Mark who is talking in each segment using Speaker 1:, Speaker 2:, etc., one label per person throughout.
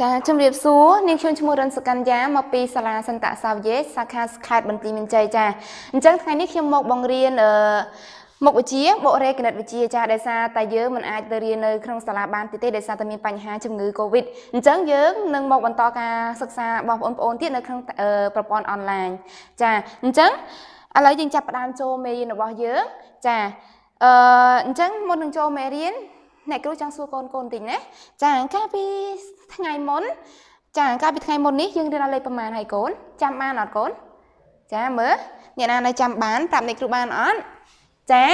Speaker 1: ចាជំរាបសួរនាងខ្ញុំឈ្មោះរិនសុកញ្ញាមកពីសាលាសន្តៈសាវយេសាខាខេត្តបន្ទាយមានជ័យចាអញ្ចឹងថ្ងៃនេះខ្ញុំមកបង្រៀនអឺមុខវិជ្ជាបុករេគណិតវិទ្យាចាដោយសារតែយើងមិនអាចទៅរៀននៅក្នុងសាលាបានទេដោយសារតែមានបញ្ហាជំងឺ Covid អញ្ចឹងយើងនឹងមកបន្តការសិក្សារបស់បងប្អូនទៀតនៅក្នុងប្រព័ន្ធអនឡាញចាអញ្ចឹងឥឡូវយើងចាប់ផ្ដើមចូលមេរៀនរបស់យើងចាអឺអញ្ចឹងមុននឹងចូលមេរៀនអ្នកគ្រូចង់សួរកូនកូនតិចណាចាកាលពីថ្ងៃមុន ចាកាលពីថ្ងៃមុននេះយើងរៀនអត់លេខប្រមាណហើយកូន ចាំបានអត់កូនចាមើលអ្នកណានៅចាំបានប្រាប់អ្នកគ្រូបានអត់ចា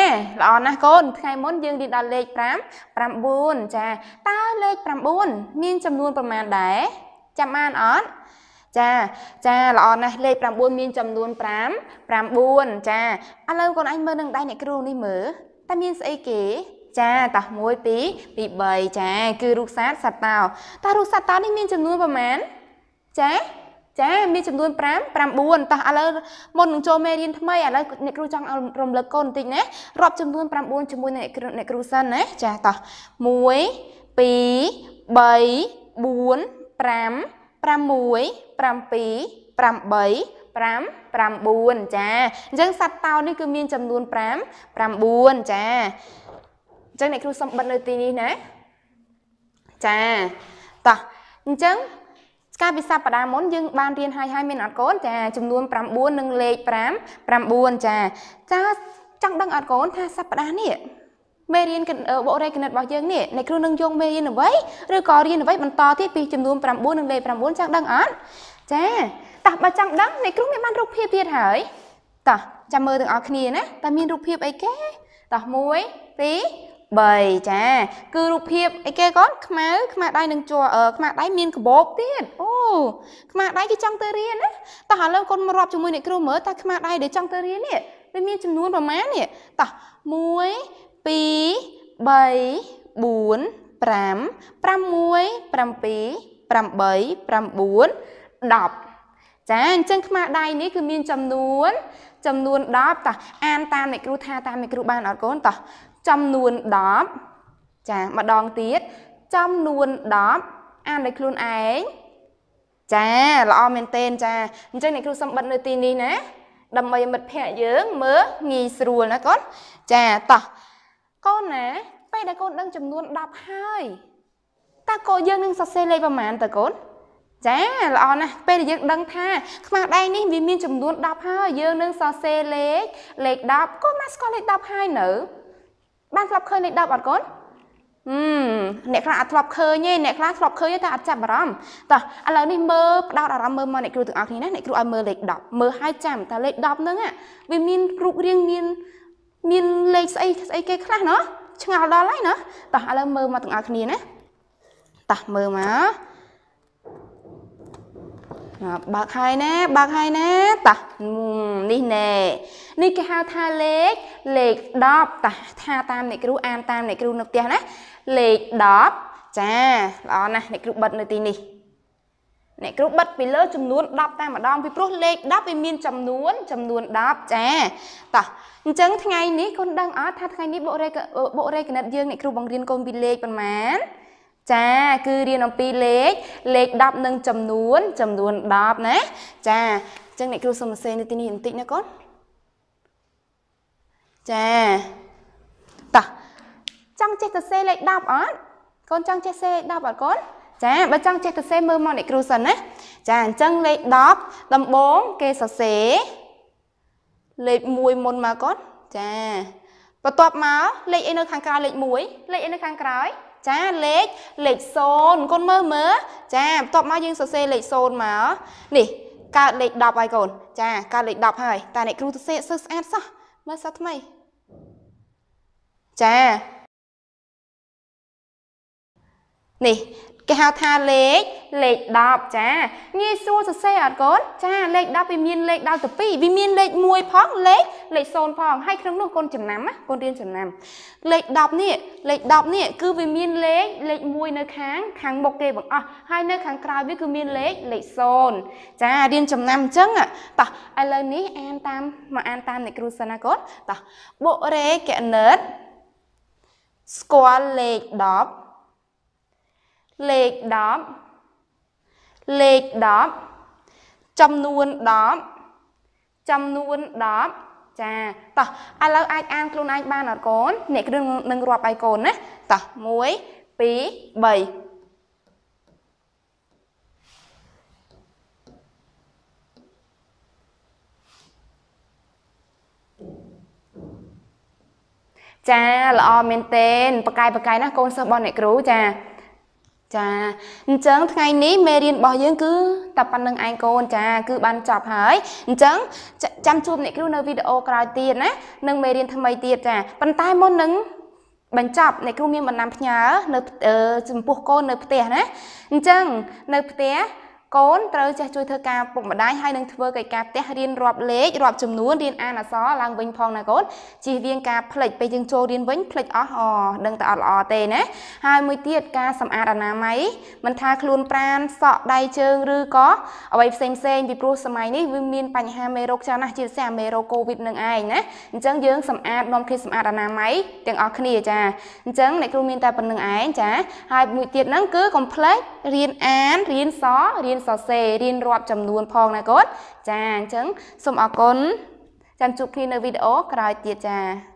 Speaker 1: ល្អណាស់កូនថ្ងៃមុនយើងរៀនដល់លេខ5 9ចាតើលេខ9មានចំនួនប្រមាណដែរចាំបានអត់ចាចាល្អណាស់លេខ9មានចំនួន5 9ចាឥឡូវកូនអញមើលនឹងដៃអ្នកគ្រូនេះមើលតើមានស្អីគេចាតោះ1 2ពី3ចាគឺរូបសត្វសត្វតោតោះរូបសត្វតោនេះមានចំនួនប្រមាណចាចា មានចំនួន5 9តោះឥឡូវមុននឹងចូលមេរៀនថ្មីឥឡូវអ្នកគ្រូចង់រំលឹកកូនបន្តិចណារាប់ចំនួន9ជាមួយអ្នកគ្រូអ្នកគ្រូសិនណាចាតោះ1 2 3 4 5 6 7 8 5 9ចាអញ្ចឹងសត្វតោនេះគឺមាន ចំនួន5 9ចាអញ្ចឹងអ្នកគ្រូសុំបិទនៅទីនេះណាចាតោះអញ្ចឹងកាលពីសប្តាហ៍មុនយើងបានរៀនហើយហើយមានអត់កូនចាចំនួន9និងលេខ5 9ចាចាចង់ដឹងអត់កូន ថាសប្តាហ៍នេះមេរៀនបករេគណិតរបស់យើងនេះអ្នកគ្រូនឹងយកមេរៀនអ្វីឬក៏រៀនអ្វីបន្តទៀតពីចំនួន9និងលេខ9ចង់ដឹងអត់ចាតោះបើចង់ដឹងអ្នកគ្រូមានបានរូបភាពទៀតហើយតោះចាំមើលទាំងអស់គ្នាណាតើមានរូបភាពអីគេតោះ1 2 3ចាគឺរូបភាពអីគេកូនខ្មៅខ្មៅដៃនឹងជាប់ខ្មៅដៃមានក្បោបទៀតអូ ខ្មៅដៃគេចង់ទៅរៀនណាតោះឥឡូវកូនមករាប់ជាមួយអ្នកគ្រូមើលតើខ្មៅដៃដែលចង់ទៅរៀននេះវាមានចំនួនប្រមាណនេះតោះ1 2 3 4 5 6 7 8 9 10 11 12 13 14 15 16 17 18 19 20 21 22 23 24 25 26 27 28 29 30 31 32 33 34 35 36 37 38 39 40 41 42 43 44 45 46 47 48 49 50 51 52 53 54 55 56 57 58 59 60 61 62 63 64 65 66 67 68 69 70 71 72 73 74 75 76 77 78 79 80 81 82 83 84 85 86 87 88 89 90 91 92 93 94 95 96 97 98 99 100 101 102 103 104 105 106 107 108 109 110 111 112 113 114 115 116 117 118 119 120 121 122 123 124 125 126 127 128 129 130 131 132 133 134 135 136 137 138 139 140 141 142 143 144 145 146 147 148 149 150 151 152 153 154 155 156 157 158 159 160 161 162 163 164ចំនួន10តោះអានតាមអ្នកគ្រូថាតាមអ្នកគ្រូបានអត់កូនតោះចំនួន10ចាម្ដងទៀតចំនួន10អានដោយខ្លួនឯងចាល្អមែនទែនចាអញ្ចឹងអ្នកគ្រូសំបត្តិនៅទីនេះណាដើម្បីមិត្តភ័ក្ដិយើងមើលងាយស្រួលណាកូនចាតោះកូនណាពេលដែលកូនដឹងចំនួន10ហើយតើកូនយើងនឹងសរសេរលេខប្រមាណតើកូនចាល្អណាស់ពេលដែលយើងដឹងថាខ្មាស់ដៃនេះវាមានចំនួន10ហើយយើងនឹងសរសេរលេខលេខ10ក៏មកស្គាល់លេខ10ហើយនៅ បានធ្លាប់ឃើញលេខ10អត់កូនអឺអ្នកខ្លះអត់ធ្លាប់ឃើញទេអ្នកខ្លះធ្លាប់ឃើញតែអត់ចាប់អារម្មណ៍តោះឥឡូវនេះមើលផ្ដោតអារម្មណ៍មើលមកអ្នកគ្រូទាំងអស់គ្នាណាអ្នកគ្រូឲ្យមើលលេខ10មើលហើយចាំតើលេខ10ហ្នឹងវាមានរូបរាងមានមានលេខស្អីស្អីគេខ្លះណោះឆ្ងល់ដល់ហើយណោះតោះឥឡូវមើលមកទាំងអស់គ្នាណាតោះមើលមកបើកហើយណាបើកហើយណាតានេះណែនេះគេហៅថាលេខលេខ10តាថាតាមអ្នកគ្រូអានតាមអ្នកគ្រូនៅផ្ទះណាលេខ10ចាល្អណាស់អ្នកគ្រូបិទនៅទីនេះអ្នកគ្រូបិទពីលើចំនួន10តែម្ដងពីព្រោះលេខ10វាមានចំនួន ចំនួន10ចាតោះអញ្ចឹងថ្ងៃនេះកូនដឹងអត់ថាថ្ងៃនេះបុករេបុករេកណិតយើងអ្នកគ្រូបង្រៀនកូនពីលេខប៉ុន្មានចាគឺរៀនអំពីលេខលេខ10និងចំនួន ចំនួន10ណាចាអញ្ចឹងអ្នកគ្រូសុំសរសេរនៅទីនេះបន្តិចណាកូនចាតោះចង់ចេះសរសេរលេខ10អត់កូនចង់ចេះសេរលេខ10អត់កូនចាបើចង់ចេះសរសេរមើលមកអ្នកគ្រូសិនណាចាអញ្ចឹងលេខ10ដំបូងគេសរសេរលេខ1មុនមកកូនចាបន្ទាប់មកលេខអីនៅ ខាងក្រោយលេខ1លេខអីនៅខាងក្រោយចាលេខលេខ0កូនមើលមើលចាបន្ទាប់មកយើងសរសេរលេខ0មកនេះកើតលេខ10ហើយកូនចាកើតលេខ10ហើយតែអ្នកគ្រូសរសេរសឹកស្អាតសោះមើលសោះថ្មីចានេះគេហៅថាលេខលេខ10ចាងាយស្រួលសរសេរអត់កូនចា លេខ10វាមានលេខ10ទៅ2វាមានលេខ1ផងលេខលេខ0ផងហើយក្នុងនោះកូនចំណាំណាកូនរៀនចំណាំលេខ10នេះលេខ10នេះគឺវាមានលេខលេខ1នៅ ខាងខាងមុខគេបងអស់ហើយនៅខាងក្រោយវាគឺមានលេខលេខ0ចារៀនចំណាំអញ្ចឹងតោះឥឡូវនេះអានតាមមកអានតាមអ្នកគ្រូសិនណាកូនតោះបុរេកណិតស្គាល់លេខ10លេខ10លេខ10ចំនួន10ចំនួន10ចាតោះឥឡូវអាចអានខ្លួនឯងបានអត់កូនអ្នកគ្រឿងនឹងរាប់ឲ្យកូនណាតោះ1 2 3ចាល្អមែនទែនប៉កែប៉កែណាកូនសិស្សបងអ្នកគ្រូចាចាអញ្ចឹងថ្ងៃនេះមេរៀនរបស់យើងគឺតែប៉ុណ្្នឹងឯងកូនចាគឺបានចប់ហើយអញ្ចឹងចាំជួបអ្នកគ្រូនៅវីដេអូក្រោយទៀតណានឹងមេរៀនថ្មីទៀតចាប៉ុន្តែមុននឹងបញ្ចប់អ្នកគ្រូមានបណ្ណាំផ្ញើនៅចំពោះកូននៅផ្ទះណាអញ្ចឹងនៅផ្ទះកូនត្រូវចេះជួយធ្វើ ការពុកម្ដាយហើយនឹងធ្វើកិច្ចការផ្ទះរៀនរាប់លេខរាប់ចំនួនរៀនអានអក្សរឡើងវិញផងណាកូនជៀសវាងការភ្លេចពេលយើងចូលរៀនវិញភ្លេចអស់អដឹងតែអត់ល្អទេណាហើយមួយទៀតការសម្អាតអនាម័យមិនថាខ្លួនប្រានសក់ដៃជើងឬក៏អ្វីផ្សេងផ្សេងពីព្រោះសម័យនេះវាមានបញ្ហាមេរោគច្រើនណាស់ជាពិសេសមេរោគ Covid នឹងឯងណាអញ្ចឹងយើង សម្អាតនាំគ្នាសម្អាតអនាម័យទាំងអស់គ្នាចាអញ្ចឹងអ្នកគ្រូមានតែប៉ុណ្្នឹងឯងចាហើយមួយទៀតហ្នឹងគឺកុំភ្លេចរៀនអានរៀនសរៀននសរសេររៀនរាប់ចំនួនផងណាកូនចាអញ្ចឹងសូមអរគុណចាំជួបគ្នានៅវីដេអូក្រោយទៀតចា